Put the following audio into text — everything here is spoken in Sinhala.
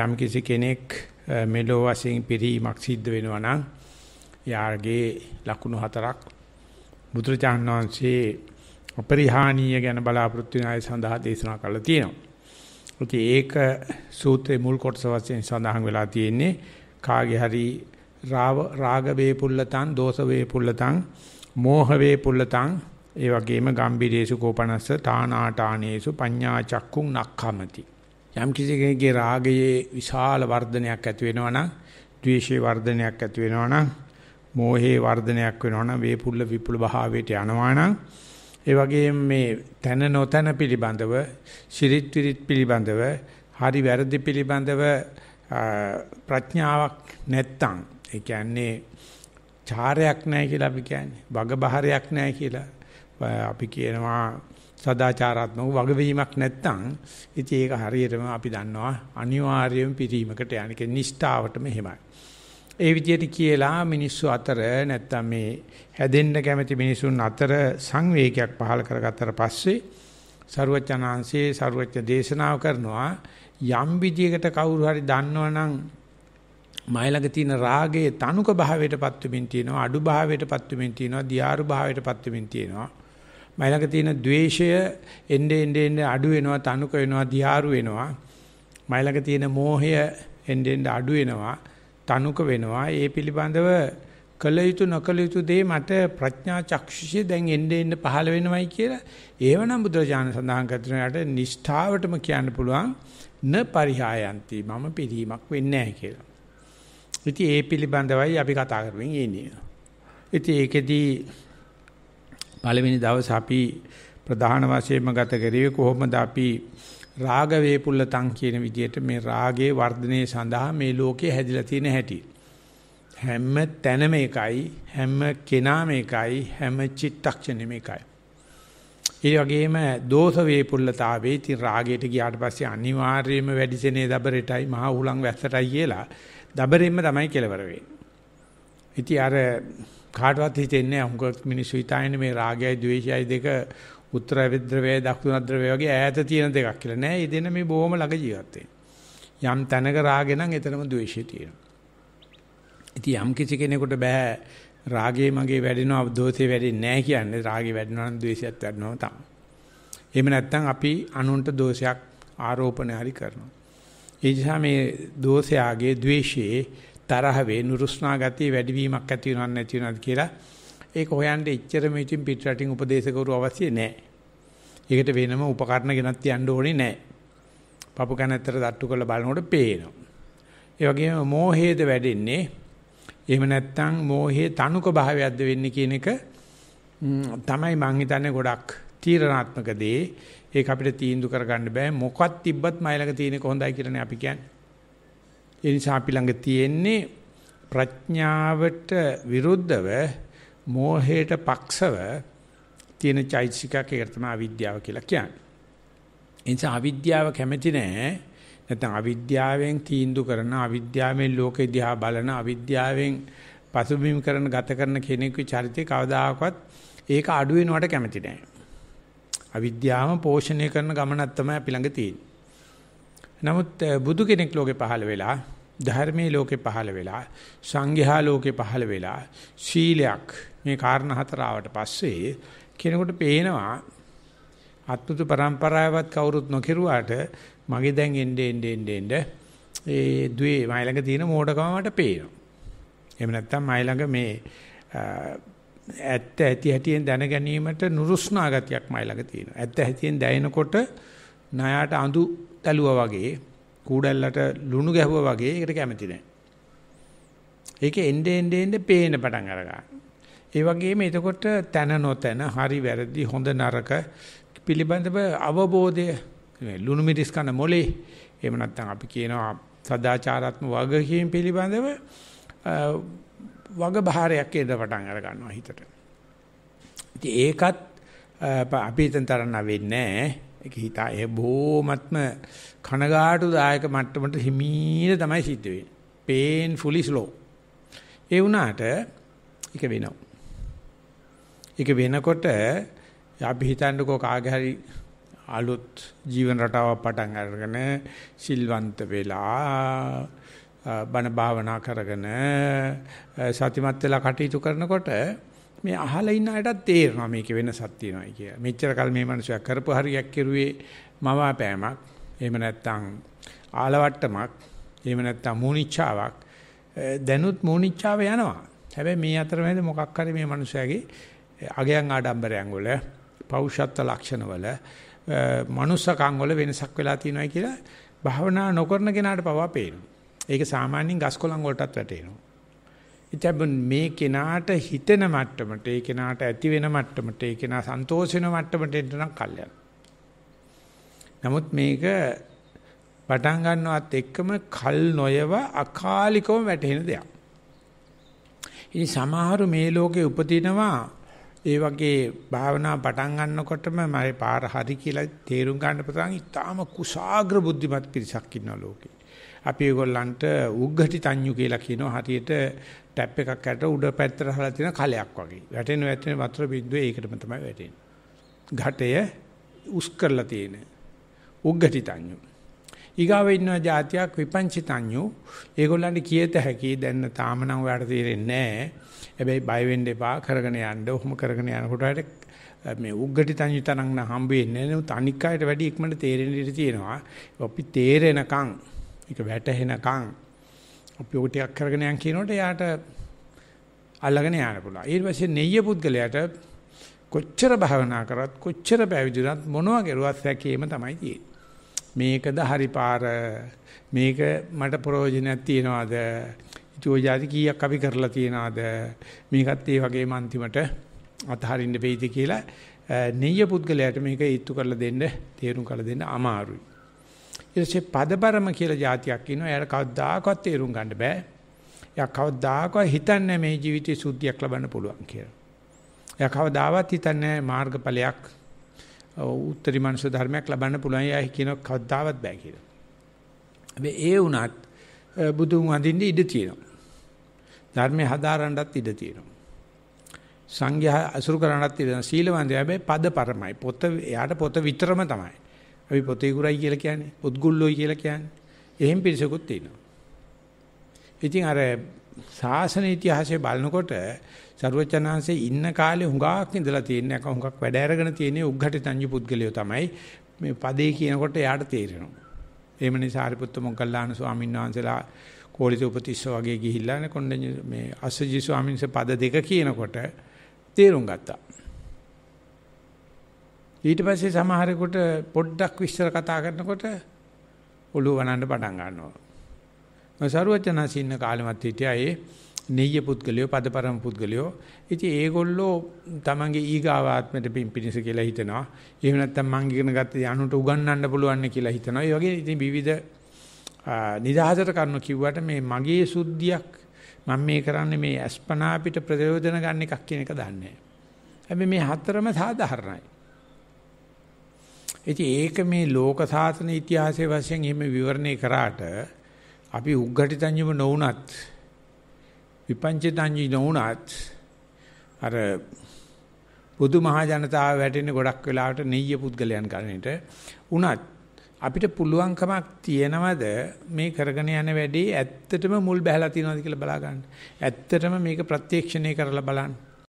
යම් කිසි කෙනෙක් මෙලෝ වශයෙන් පිරීමක් සිද්ධ වෙනවා නම් යාගේ ලකුණු හතරක් බුදුරජාණන් වහන්සේ අපරිහානීය ගැන බලාපොරොත්තු වෙන අය සඳහා දේශනා කළා තියෙනවා. ඉතින් ඒක සූත්‍රයේ මුල් කොටස වශයෙන් සඳහන් වෙලා තියෙන්නේ කාගේ හරි රාව රාග වේපුල්ලතං දෝෂ වේපුල්ලතං මෝහ වේපුල්ලතං ඒ වගේම ගම්බිරේසු කෝපනස්ස තානාටානේසු පඤ්ඤා චක්කුම් නක්ඛමති යම් කිසි කෙනෙකුගේ රාගයේ විශාල වර්ධනයක් ඇති වෙනවා නම්, ද්වේෂයේ වර්ධනයක් ඇති වෙනවා නම්, මෝහයේ වර්ධනයක් වෙනවා නම්, වේපුල්ල විපුල භාවයට යනවා නම්, ඒ වගේම මේ තන නොතන පිළිබඳව, ශිරිත් විරිත් පිළිබඳව, හරි වැරදි පිළිබඳව ප්‍රඥාවක් නැත්තම්, ඒ කියන්නේ චාරයක් නැහැ කියලා අපි කියන්නේ, වග බහරයක් නැහැ කියලා. අපි කියනවා සදාචාරාත්මක වගවීමක් නැත්නම් ඉතින් ඒක හරියටම අපි දන්නවා අනිවාර්යයෙන් පිරීමකට යන්නේ කියන නිෂ්ඨාවටම එහෙමයි. ඒ විදිහට කියලා මිනිස්සු අතර නැත්නම් මේ හැදෙන්න කැමති මිනිසුන් අතර සංවේගයක් පහළ කරගත්තට පස්සේ ਸਰුවචනාංශයේ ਸਰුවච දේශනාව කරනවා යම් විදියකට කවුරු හරි දන්නවනම් මයිලඟ තියෙන රාගයේ තනුක භාවයටපත් වෙමින් තියෙනවා අඩු භාවයටපත් වෙමින් තියෙනවා දියාරු භාවයටපත් වෙමින් තියෙනවා මයිලක තියෙන द्वේෂය එnde ende ende අඩු වෙනවා තනුක වෙනවා දියාරු වෙනවා මයිලක තියෙන මෝහය එnde ende අඩු වෙනවා තනුක වෙනවා ඒ පිළිබඳව කල යුතු නොකල යුතු දේ මට ප්‍රඥා චක්ෂුෂය දැන් එnde ende පහළ වෙනවයි කියලා ඒවනම් බුදුරජාණන් සඳහන් කරනට නිෂ්ඨාවටම කියන්න පුළුවන් න පරිහායන්ති මම පිළිීමක් වෙන්නේ නැහැ කියලා. ඉතින් ඒ පිළිබඳවයි අපි කතා කරමින් ඉන්නේ. ඉතින් ඒකෙදී පළවෙනි දවස් අපි ප්‍රධාන වශයෙන්ම ගත කරේ කොහොමද අපි රාග වේපුල්ලතං කියන විදිහට මේ රාගයේ වර්ධනයේ සඳහා මේ ලෝකේ හැදිලා තියෙන හැටි. හැම තැනම එකයි, හැම කෙනාම එකයි, හැම චිත්තක්ෂණෙම එකයි. ඒ වගේම දෝෂ වේපුල්ලතාවේ ති රාගයට ගියාට පස්සේ අනිවාර්යයෙන්ම වැඩිසෙනේ දබරෙටයි මහ උලන් වැස්සටයි කියලා දබරෙන්ම තමයි කෙලවර වෙන්නේ. ඉතින් අර කාටවත් හිතෙන්නේ නැහැ. හුඟක් මිනිස්සු හිතන්නේ මේ රාගයයි ද්වේෂයයි දෙක උත්තර විද්‍රවය දකුණ ද්‍රවය වගේ ඈත තියෙන දෙකක් කියලා නෑ. ඒ දෙන්න මේ බොහොම ළඟ ජීවත් යම් තැනක රාගය නම් එතනම ද්වේෂය තියෙනවා. ඉතින් යම් කිසි කෙනෙකුට බෑ රාගය මගේ වැඩෙනවා දෝෂේ වැඩෙන්නේ නැහැ කියන්නේ. රාගය වැඩෙනවා නම් ද්වේෂයත් වැඩෙනවා තමයි. එහෙම නැත්නම් අපි අනුන්ට දෝෂයක් ආරෝපණය හරි කරනවා. ඒ නිසා මේ දෝෂයාගේ ද්වේෂයේ තරහ වේ නුරුස්නා ගතිය වැඩිවීමක් ඇති වෙනවද නැති වෙනවද කියලා ඒක හොයන්න ඉච්චර මේටින් පිට රටින් උපදේශකවරු අවශ්‍ය නැහැ. ඒකට වෙනම උපකරණ ගෙනත් තියන්න ඕනේ නැහැ. පපු කනතර තට්ටු කරලා බලනකොට පේනවා. ඒ වගේම මෝහයේද වැඩෙන්නේ එහෙම නැත්නම් මෝහයේ තනුක භාවයක්ද වෙන්නේ කියන එක තමයි මං හිතන්නේ ගොඩක් තීරණාත්මක දේ. ඒක අපිට තීන්දුව කරගන්න බෑ. මොකක් තිබ්බත් මයිලක තියෙන කොහොඳයි කියලානේ අපි කියන්නේ. ඒ නිසා අපි ළඟ තියෙන්නේ ප්‍රඥාවට විරුද්ධව මෝහයට පක්ෂව තියෙන චෛතසිකයක් ඒකට තමයි අවිද්‍යාව කියලා කියන්නේ. ඒ නිසා අවිද්‍යාව කැමති නැහැ. නැත්නම් අවිද්‍යාවෙන් තීන්දුව කරන අවිද්‍යාවෙන් ලෝකෙ දිහා බලන අවිද්‍යාවෙන් පසුබිම් කරන ගත කරන කෙනෙකුගේ චරිතය කවදාකවත් ඒක අඩු වෙනවට කැමති නැහැ. අවිද්‍යාවම පෝෂණය කරන ගමනක් තමයි අපි ළඟ තියෙන්නේ. නමුත් බුදු කෙනෙක් ලෝකේ පහළ වෙලා ධර්මයේ ලෝකේ පහළ වෙලා සංඝයා ලෝකේ පහළ වෙලා සීලයක් මේ කාරණා හතර ආවට පස්සේ කෙනෙකුට පේනවා අත්මුතු પરම්පරාවවත් කවුරුත් නොකිරුවාට මගේ දැන් එන්නේ එන්නේ එන්නේ ඒ දුවේ මයි ළඟ තියෙන මෝඩකම මට පේනවා. එහෙම නැත්නම් මයි ළඟ මේ ඇත්ත ඇති හැටියෙන් දැන ගැනීමට නුරුස්නා ගතියක් මයි ළඟ තියෙනවා. ඇත්ත හැටියෙන් දැනෙනකොට ණයට අඳු පොත් ඇලුවා වගේ කූඩැල්ලට ලුණු ගැහුවා වගේ ඒකට කැමති නැහැ. ඒක එන්නේ එන්නේ එන්නේ පේන පටන් අරගන්න. ඒ වගේම එතකොට තන නොතන හරි වැරදි හොඳ නරක පිළිබඳව අවබෝධය ලුණු මිරිස් කන මොලේ එහෙම නැත්නම් අපි කියනවා සදාචාරාත්මක වගකීම් පිළිබඳව වගභාරයක් එද පටන් අර ගන්නවා හිතට. ඉතින් ඒකත් අපි හිතන තරම් වෙන්නේ නැහැ. ඒක හිතා ඒ බොහොමත්ම කනගාටුදායක මට්ටමට හිමීර තමයි සිද්ධ වෙන්නේ. painfully slow. ඒ වුණාට ඒක වෙනවා. ඒක වෙනකොට අපි හිතන්නකෝ කාගේ හරි අලුත් ජීවන රටාවක් පටන් අරගෙන සිල්වන්ත වෙලා බණ භාවනා කරගෙන සතිමත් වෙලා කටයුතු කරනකොට මේ අහලා ඉන්න අයටත් තේරෙනවා මේකේ වෙනසක් තියෙනවායි කියලා. මෙච්චර කල් මේ මිනිස්සු කරපු හරියක් කෙරුවේ මවාපෑමක්. එහෙම නැත්නම් ආලවට්ටමක්. එහෙම නැත්නම් මූනිච්චාවක්. දැනුත් මූනිච්චාව යනවා. හැබැයි මේ අතරමැද මොකක් හරි මේ මිනිස්සයාගේ අගයන් ආඩම්බරයන් වල පෞෂත්ව ලක්ෂණ වල මනුස්සකම් වල වෙනසක් වෙලා තියෙනවා කියලා භාවනා නොකරන කෙනාට පවා පේනවා. ඒක සාමාන්‍යයෙන් ගස්කොළන් වලටත් වැටෙනවා. ඉතින් මේ කෙනාට හිතෙන මට්ටමට, ඒ කෙනාට ඇති වෙන මට්ටමට, ඒ කෙනා සන්තෝෂ වෙන මට්ටමට එන්න නම් කල්යන. නමුත් මේක පටන් ගන්නවත් එක්කම කල් නොයව අකාලිකව වැටෙන දෙයක්. ඉතින් සමහරු මේ ලෝකේ උපදිනවා ඒ වගේ භාවනා පටන් ගන්නකොටම මගේ පාර හරි කියලා තේරුම් ගන්න පුළුවන් ඉතාම කුසాగ්‍ර බුද්ධිමත් පිරිසක් ඉන්නවා ලෝකේ. අපි ඒගොල්ලන්ට උග්ගටි තඤ්ඤු කියලා කියනවා හරියට ටැප් එකක් ඇට උඩ පැත්තට හරලා තියෙන කලයක් වගේ. වැටෙන වැටෙන වතුර බිඳුවේ ඒකටම තමයි වැටෙන්නේ. ඝටය උස් කරලා තියෙන උග්ගටි තඤ්ඤු. ඊගාව ඉන්නවා જાතියක් විපංචි තඤ්ඤු. ඒගොල්ලන්ට කියත හැකි දැන් තාම නම් ඔයාලට තේරෙන්නේ නැහැ. හැබැයි බය වෙන්න එපා කරගෙන යන්න. ඔහොම කරගෙන යනකොට මේ උග්ගටි තඤ්ඤු තරම් නම් හම්බ වෙන්නේ නැහැ. තනික් අයට වැඩි ඉක්මනට තේරෙන්න ඉඩ තියෙනවා. අපි තේරෙනකන් ඒක වැටහෙනකන් අපි ඔය ටිකක් කරගෙන යන කියනකොට යාට අල්ලගෙන යන්න පුළුවන්. ඊට පස්සේ නෙయ్య පුද්ගලයාට කොච්චර භවනා කරත් කොච්චර පැවිදුණත් මොනවා කරුවත් හැකීම තමයි තියෙන්නේ. මේකද හරි පාර මේක මට ප්‍රයෝජනයක් තියනවාද? ඉතෝ යටි කීයක් අපි කරලා තියනවාද? මේකත් ඒ වගේම අන්තිමට අතහරින්න වෙයිද කියලා නෙయ్య පුද්ගලයාට මේක ඊත්තු කරලා දෙන්න තේරුම් කරලා දෙන්න අමාරුයි. ඊට පස්සේ පදබරම කියලා જાතියක් ඉන්නවා. එයාට කවදාකවත් තේරුම් ගන්න බෑ. එයා කවදාකවත් හිතන්නේ මේ ජීවිතේ සුද්ධියක් ලබන්න පුළුවන් කියලා. එයා කවදාවත් හිතන්නේ මාර්ගඵලයක් උත්තරී මනුෂ්‍ය ධර්මයක් ලබන්න පුළුවන්. එයා කියන කවදාවත් බෑ කියලා. හැබැයි ඒ වුණත් බුදුන් වඳින්න ඉඩ තියෙනවා. ධර්මයේ හදාරන්නත් ඉඩ තියෙනවා. සංඝයා අසුරු කරන්නත් ඉඩ තියෙනවා. සීලවන්තය හැබැයි පද පරමයි. පොත එයාට පොත විතරම තමයි. අපි පොතේ ගුරයි කියලා කියන්නේ, පුත්ගුල්ලෝයි කියලා කියන්නේ. එහෙම පිරිසකුත් තියෙනවා. ඉතින් අර ශාසන ඉතිහාසය බලනකොට සර්වචනාංශේ ඉන්න කාලේ හුඟක් ඉඳලා තියෙන එක හුඟක් වැඩ අරගෙන තියෙන උග්ඝට තන්ජි පුද්ගලයෝ තමයි මේ පදේ කියනකොට එයාට තේරෙනවා. එහෙම නිසා හරිපුත්තු මොග්ගල්ලාන ස්වාමීන් වහන්සේලා කෝලිත උපතිස්ස වගේ ගිහිල්ලා කොණ්ඩඤ්ඤ මේ අස්සජි ස්වාමීන්සේ පද දෙක කියනකොට තේරුම් ගත්තා. ඊට පස්සේ සමහරෙකුට පොඩ්ඩක් විස්තර කතා කරනකොට ඔළුව වනන්න පටන් ගන්නවා. සරුවචනාසින්න කාලෙමත් හිටියා ඒ නෙయ్య පුද්ගලයෝ පදපරම පුද්ගලයෝ. ඉතින් ඒගොල්ලෝ තමන්ගේ ඊගාව ආත්මයට පිම්පිනිස කියලා හිතනවා. එහෙම නැත්නම් මං ඉගෙන ගත්ත යනුට උගන්වන්න පුළුවන් කියලා හිතනවා. ඒ වගේ ඉතින් විවිධ නිදහසට කරනු කිව්වට මේ මගේ සුද්ධියක් මම මේ කරන්නේ මේ අස්පනා පිට ප්‍රයෝජන ගන්න එකක් කියන එක දන්නේ නැහැ. හැබැයි මේ හතරම සාධාරණයි. ඉතින් ඒක මේ ලෝක සාසන ඉතිහාසයේ වශයෙන් එහෙම විවරණය කරාට අපි උග්ඝටිතඤ්ඤම නොවුනත් විපංචිතඤ්ඤි නොවුනත් අර පොදු මහා ජනතාව වැටෙන්නේ ගොඩක් වෙලාවට නෙయ్య පුද්ගලයන් ගන්නට උනත් අපිට පුළුවන්කමක් තියනවද මේ කරගෙන යන වැඩේ ඇත්තටම මුල් බැහැලා තියනවද කියලා බලා ගන්න. ඇත්තටම මේක ප්‍රත්‍යක්ෂණය කරලා බලන්න.